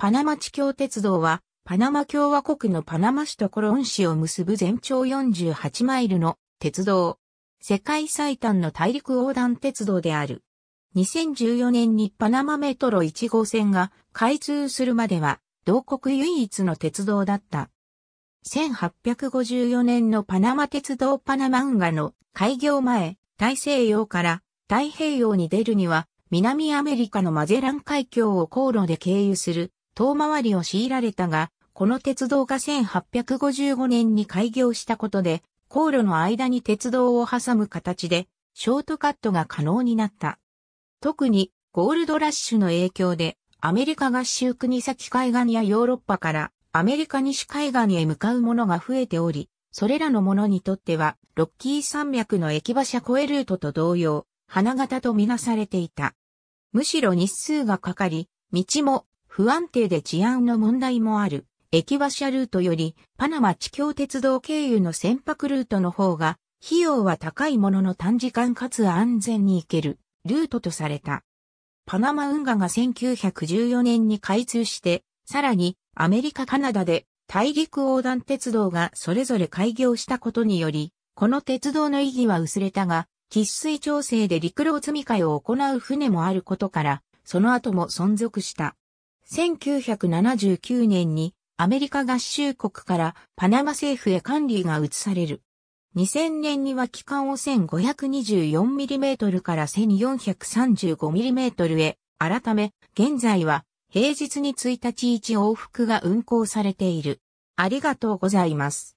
パナマ地峡鉄道は、パナマ共和国のパナマ市とコロン市を結ぶ全長48マイルの鉄道。世界最短の大陸横断鉄道である。2014年にパナマメトロ1号線が開通するまでは、同国唯一の鉄道だった。1854年のパナマ鉄道パナマ運河の開業前、大西洋から太平洋に出るには、南アメリカのマゼラン海峡を航路で経由する遠回りを強いられたが、この鉄道が1855年に開業したことで、航路の間に鉄道を挟む形で、ショートカットが可能になった。特に、ゴールドラッシュの影響で、アメリカ合衆国先海岸やヨーロッパからアメリカ西海岸へ向かうものが増えており、それらのものにとっては、ロッキー山脈の駅馬車越えルートと同様、花形とみなされていた。むしろ日数がかかり、道も不安定で治安の問題もある、駅馬車ルートより、パナマ地峡鉄道経由の船舶ルートの方が、費用は高いものの短時間かつ安全に行ける、ルートとされた。パナマ運河が1914年に開通して、さらに、アメリカ・カナダで、大陸横断鉄道がそれぞれ開業したことにより、この鉄道の意義は薄れたが、喫水調整で陸路積み替えを行う船もあることから、その後も存続した。1979年にアメリカ合衆国からパナマ政府へ管理が移される。2000年には機関を 1524mm から 1435mm へ、改め、現在は平日に1日1往復が運行されている。ありがとうございます。